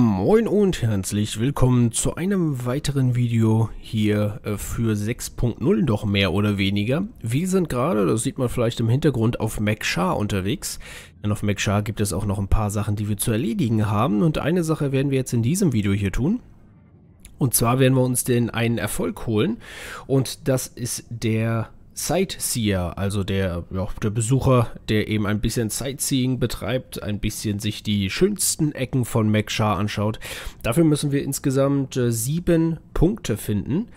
Moin und herzlich willkommen zu einem weiteren Video hier äh, für 6.0, doch mehr oder weniger. Wir sind gerade, das sieht man vielleicht im Hintergrund, auf MacShar unterwegs. Denn auf MacShar gibt es auch noch ein paar Sachen, die wir zu erledigen haben. Und eine Sache werden wir jetzt in diesem Video hier tun. Und zwar werden wir uns den einen Erfolg holen. Und das ist der Sightseer, also der, ja, der Besucher, der eben ein bisschen Sightseeing betreibt, ein bisschen sich die schönsten Ecken von Mekshar anschaut. Dafür müssen wir insgesamt äh, sieben Punkte finden,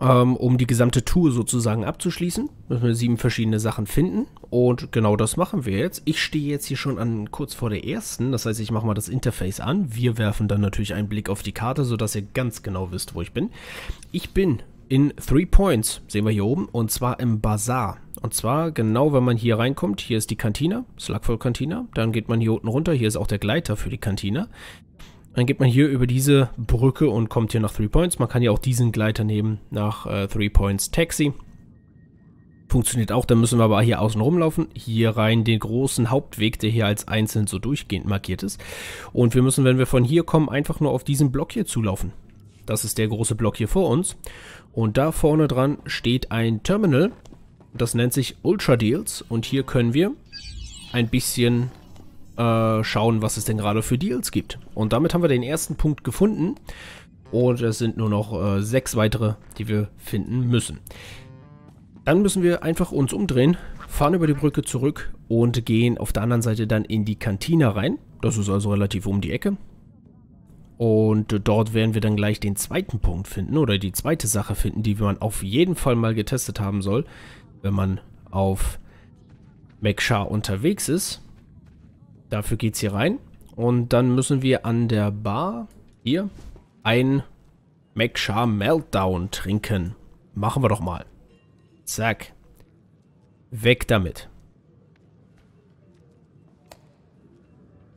ähm, um die gesamte Tour sozusagen abzuschließen. Müssen wir sieben verschiedene Sachen finden und genau das machen wir jetzt. Ich stehe jetzt hier schon an kurz vor der ersten, das heißt, ich mache mal das Interface an. Wir werfen dann natürlich einen Blick auf die Karte, sodass ihr ganz genau wisst, wo ich bin. Ich bin in Three Points, sehen wir hier oben, und zwar im Bazar. Und zwar genau, wenn man hier reinkommt, hier ist die Kantine, Slugvoll Kantine, dann geht man hier unten runter, hier ist auch der Gleiter für die Kantine. Dann geht man hier über diese Brücke und kommt hier nach Three Points. Man kann ja auch diesen Gleiter nehmen nach äh, Three Points Taxi. Funktioniert auch, dann müssen wir aber hier außen rumlaufen, hier rein den großen Hauptweg, der hier als einzeln so durchgehend markiert ist. Und wir müssen, wenn wir von hier kommen, einfach nur auf diesen Block hier zulaufen. Das ist der große Block hier vor uns. Und da vorne dran steht ein Terminal. Das nennt sich Ultra Deals. Und hier können wir ein bisschen äh, schauen, was es denn gerade für Deals gibt. Und damit haben wir den ersten Punkt gefunden. Und es sind nur noch äh, sechs weitere, die wir finden müssen. Dann müssen wir einfach uns umdrehen, fahren über die Brücke zurück und gehen auf der anderen Seite dann in die Kantine rein. Das ist also relativ um die Ecke. Und dort werden wir dann gleich den zweiten Punkt finden oder die zweite Sache finden, die man auf jeden Fall mal getestet haben soll, wenn man auf Mekshar unterwegs ist. Dafür geht's hier rein. Und dann müssen wir an der Bar hier ein Mekshar Meltdown trinken. Machen wir doch mal. Zack. Weg damit.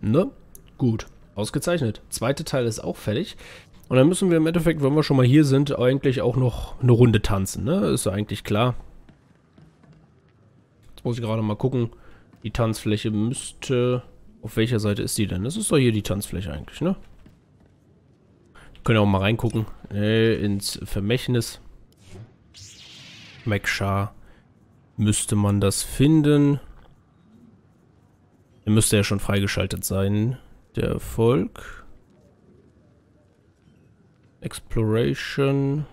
Ne? Gut. Ausgezeichnet. Zweite Teil ist auch fertig. Und dann müssen wir im Endeffekt, wenn wir schon mal hier sind, eigentlich auch noch eine Runde tanzen, ne? Ist ja eigentlich klar. Jetzt muss ich gerade mal gucken. Die Tanzfläche müsste... Auf welcher Seite ist die denn? Das ist doch hier die Tanzfläche eigentlich, ne? Können auch mal reingucken. Äh, ins Vermächtnis. Mekshar. Müsste man das finden. Er müsste ja schon freigeschaltet sein. Der Erfolg. Exploration.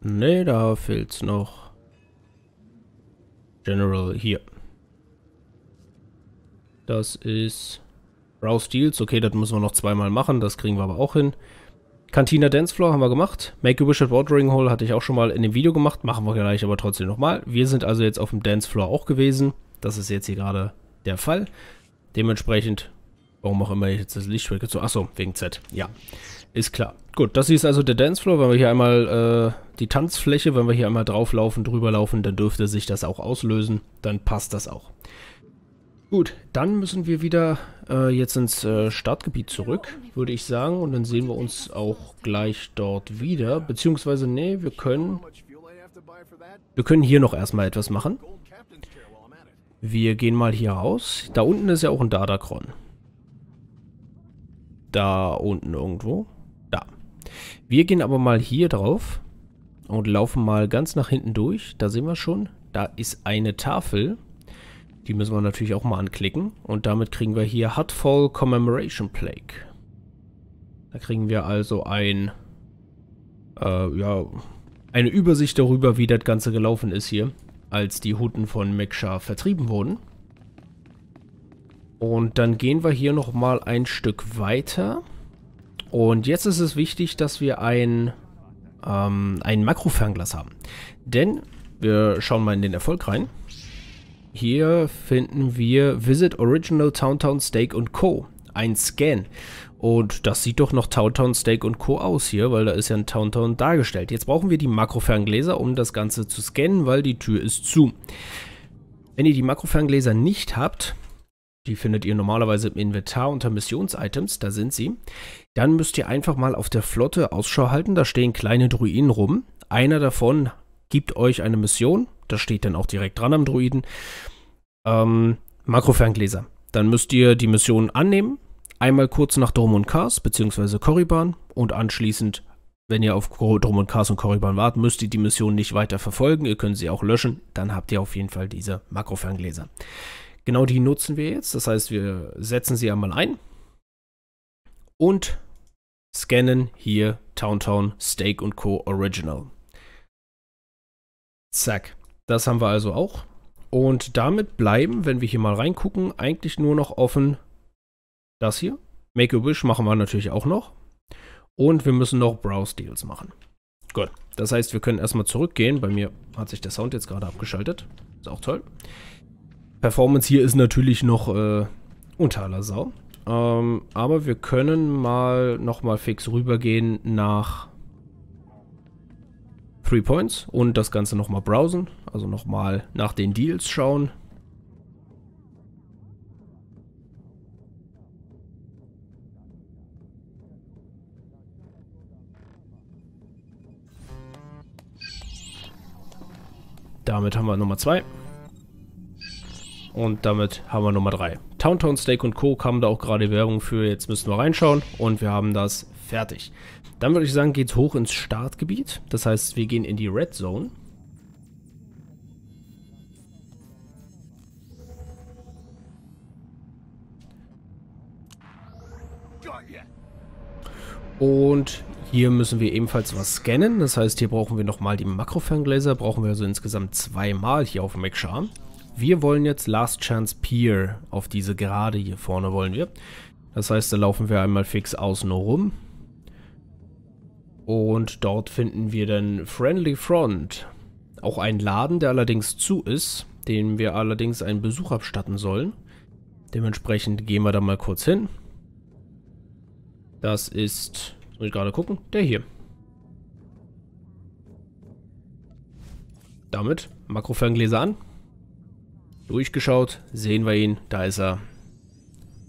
Ne, da fehlt's noch. General hier. Das ist Rouse Deals, Okay, das müssen wir noch zweimal machen. Das kriegen wir aber auch hin. Cantina Dancefloor haben wir gemacht. Make-A-Wish at Watering Hole hatte ich auch schon mal in dem Video gemacht. Machen wir gleich aber trotzdem nochmal. Wir sind also jetzt auf dem Dancefloor auch gewesen. Das ist jetzt hier gerade der Fall. Dementsprechend Warum auch immer ich jetzt das Licht schwecke. So, achso, wegen Z. Ja. Ist klar. Gut, das hier ist also der Dancefloor. Wenn wir hier einmal äh, die Tanzfläche, wenn wir hier einmal drauflaufen, drüberlaufen, dann dürfte sich das auch auslösen. Dann passt das auch. Gut, dann müssen wir wieder äh, jetzt ins äh, Startgebiet zurück, würde ich sagen. Und dann sehen wir uns auch gleich dort wieder. Beziehungsweise, nee, wir können... Wir können hier noch erstmal etwas machen. Wir gehen mal hier raus. Da unten ist ja auch ein Dadakron. Da unten irgendwo. Da. Wir gehen aber mal hier drauf und laufen mal ganz nach hinten durch. Da sehen wir schon, da ist eine Tafel. Die müssen wir natürlich auch mal anklicken. Und damit kriegen wir hier Hutfall Commemoration Plague. Da kriegen wir also ein, äh, ja, eine Übersicht darüber, wie das Ganze gelaufen ist hier, als die Hutten von Meksha vertrieben wurden. Und dann gehen wir hier nochmal ein Stück weiter. Und jetzt ist es wichtig, dass wir ein, ähm, ein Makrofernglas haben. Denn wir schauen mal in den Erfolg rein. Hier finden wir Visit Original Towntown Steak Co. Ein Scan. Und das sieht doch noch Towntown Steak Co. aus hier, weil da ist ja ein Towntown dargestellt. Jetzt brauchen wir die Makroferngläser, um das Ganze zu scannen, weil die Tür ist zu. Wenn ihr die Makroferngläser nicht habt, die findet ihr normalerweise im Inventar unter Missionsitems, da sind sie. Dann müsst ihr einfach mal auf der Flotte Ausschau halten, da stehen kleine Druiden rum. Einer davon gibt euch eine Mission, das steht dann auch direkt dran am Druiden. Ähm, Makroferngläser. Dann müsst ihr die Mission annehmen, einmal kurz nach Drum und Kars bzw. Korriban und anschließend, wenn ihr auf Drum und Kars und Korriban wart, müsst ihr die Mission nicht weiter verfolgen, ihr könnt sie auch löschen, dann habt ihr auf jeden Fall diese Makroferngläser. Genau die nutzen wir jetzt. Das heißt, wir setzen sie einmal ein und scannen hier Towntown Steak und Co. Original. Zack. Das haben wir also auch. Und damit bleiben, wenn wir hier mal reingucken, eigentlich nur noch offen das hier. Make a Wish machen wir natürlich auch noch. Und wir müssen noch Browse Deals machen. Gut. Das heißt, wir können erstmal zurückgehen. Bei mir hat sich der Sound jetzt gerade abgeschaltet. Ist auch toll. Performance hier ist natürlich noch äh, unter aller Sau. Ähm, aber wir können mal nochmal fix rübergehen nach 3 Points und das Ganze nochmal browsen. Also nochmal nach den Deals schauen. Damit haben wir Nummer 2. Und damit haben wir Nummer 3. Towntown Steak Co. kam da auch gerade Werbung für. Jetzt müssen wir reinschauen und wir haben das fertig. Dann würde ich sagen, geht's hoch ins Startgebiet. Das heißt, wir gehen in die Red Zone. Und hier müssen wir ebenfalls was scannen. Das heißt, hier brauchen wir nochmal die Makroferngläser. Brauchen wir also insgesamt zweimal hier auf Charm. Wir wollen jetzt Last Chance Pier auf diese Gerade hier vorne wollen wir. Das heißt, da laufen wir einmal fix außen rum. Und dort finden wir dann Friendly Front. Auch einen Laden, der allerdings zu ist, dem wir allerdings einen Besuch abstatten sollen. Dementsprechend gehen wir da mal kurz hin. Das ist, muss ich gerade gucken, der hier. Damit Makroferngläser an durchgeschaut, sehen wir ihn, da ist er.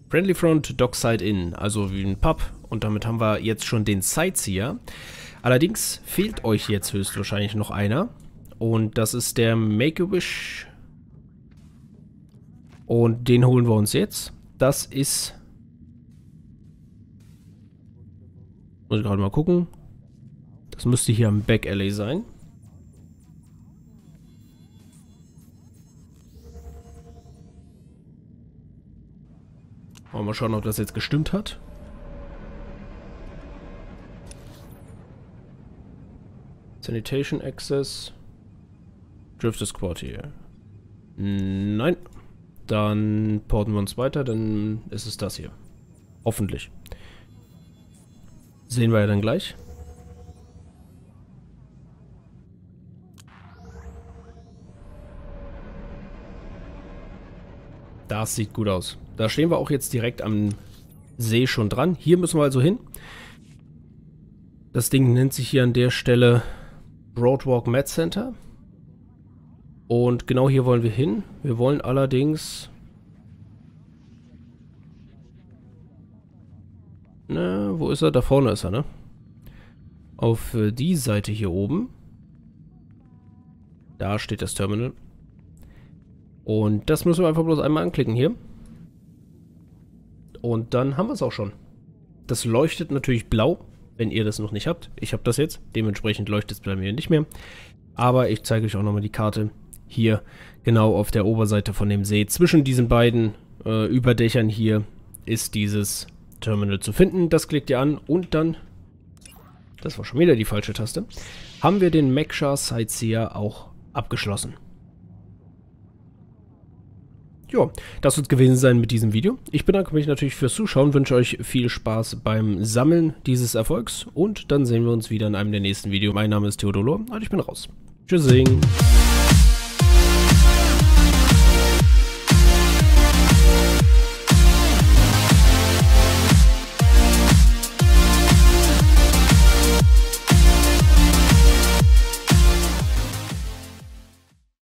Friendly Front Dockside Inn, also wie ein Pub und damit haben wir jetzt schon den Sightseer. Allerdings fehlt euch jetzt höchstwahrscheinlich noch einer und das ist der Make-A-Wish und den holen wir uns jetzt. Das ist... Muss ich gerade mal gucken. Das müsste hier am Back Alley sein. Aber mal schauen, ob das jetzt gestimmt hat. Sanitation Access. Drift ist Quartier. Nein. Dann porten wir uns weiter, dann ist es das hier. Hoffentlich. Sehen wir ja dann gleich. Das sieht gut aus. Da stehen wir auch jetzt direkt am See schon dran. Hier müssen wir also hin. Das Ding nennt sich hier an der Stelle Broadwalk Med Center. Und genau hier wollen wir hin. Wir wollen allerdings... Na, wo ist er? Da vorne ist er, ne? Auf äh, die Seite hier oben. Da steht das Terminal. Und das müssen wir einfach bloß einmal anklicken hier. Und dann haben wir es auch schon. Das leuchtet natürlich blau, wenn ihr das noch nicht habt. Ich habe das jetzt, dementsprechend leuchtet es bei mir nicht mehr. Aber ich zeige euch auch nochmal die Karte hier genau auf der Oberseite von dem See. Zwischen diesen beiden äh, Überdächern hier ist dieses Terminal zu finden. Das klickt ihr an und dann, das war schon wieder die falsche Taste, haben wir den Meksha Sightseer auch abgeschlossen. Ja, das wird gewesen sein mit diesem Video. Ich bedanke mich natürlich fürs Zuschauen, wünsche euch viel Spaß beim Sammeln dieses Erfolgs und dann sehen wir uns wieder in einem der nächsten Videos. Mein Name ist Theodolo und ich bin raus. Tschüssing!